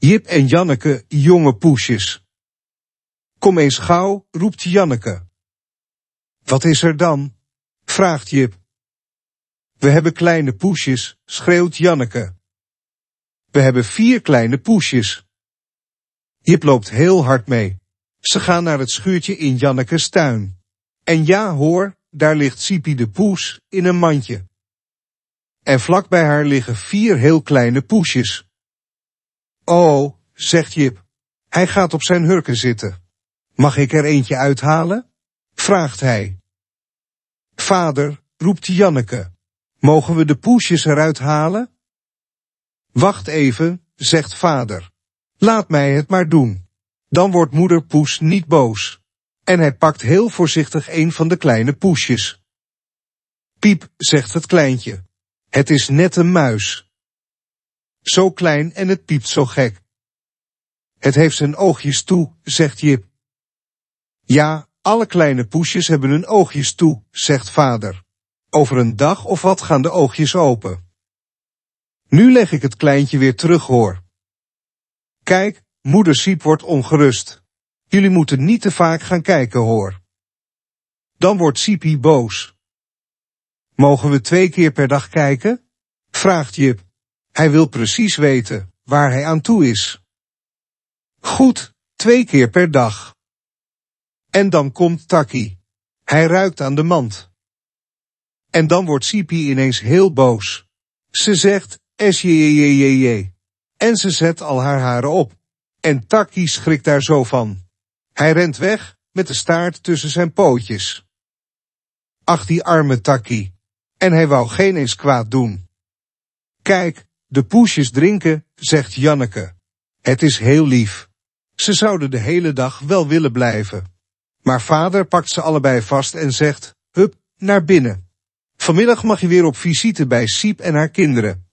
Jip en Janneke, jonge poesjes. Kom eens gauw, roept Janneke. Wat is er dan? vraagt Jip. We hebben kleine poesjes, schreeuwt Janneke. We hebben vier kleine poesjes. Jip loopt heel hard mee. Ze gaan naar het schuurtje in Janneke's tuin. En ja hoor, daar ligt Sipie de poes in een mandje. En vlak bij haar liggen vier heel kleine poesjes. Oh, zegt Jip. Hij gaat op zijn hurken zitten. Mag ik er eentje uithalen? vraagt hij. Vader, roept Janneke. Mogen we de poesjes eruit halen? Wacht even, zegt vader. Laat mij het maar doen. Dan wordt moeder Poes niet boos. En hij pakt heel voorzichtig een van de kleine poesjes. Piep, zegt het kleintje. Het is net een muis. Zo klein en het piept zo gek. Het heeft zijn oogjes toe, zegt Jip. Ja, alle kleine poesjes hebben hun oogjes toe, zegt vader. Over een dag of wat gaan de oogjes open. Nu leg ik het kleintje weer terug hoor. Kijk, moeder Siep wordt ongerust. Jullie moeten niet te vaak gaan kijken hoor. Dan wordt Siepie boos. Mogen we twee keer per dag kijken? vraagt Jip. Hij wil precies weten waar hij aan toe is. Goed, twee keer per dag. En dan komt Taki. Hij ruikt aan de mand. En dan wordt Sipi ineens heel boos. Ze zegt SJJJJ. En ze zet al haar haren op. En Taki schrikt daar zo van. Hij rent weg, met de staart tussen zijn pootjes. Ach die arme Taki. En hij wou geen eens kwaad doen. Kijk, de poesjes drinken, zegt Janneke. Het is heel lief. Ze zouden de hele dag wel willen blijven. Maar vader pakt ze allebei vast en zegt, hup, naar binnen. Vanmiddag mag je weer op visite bij Siep en haar kinderen.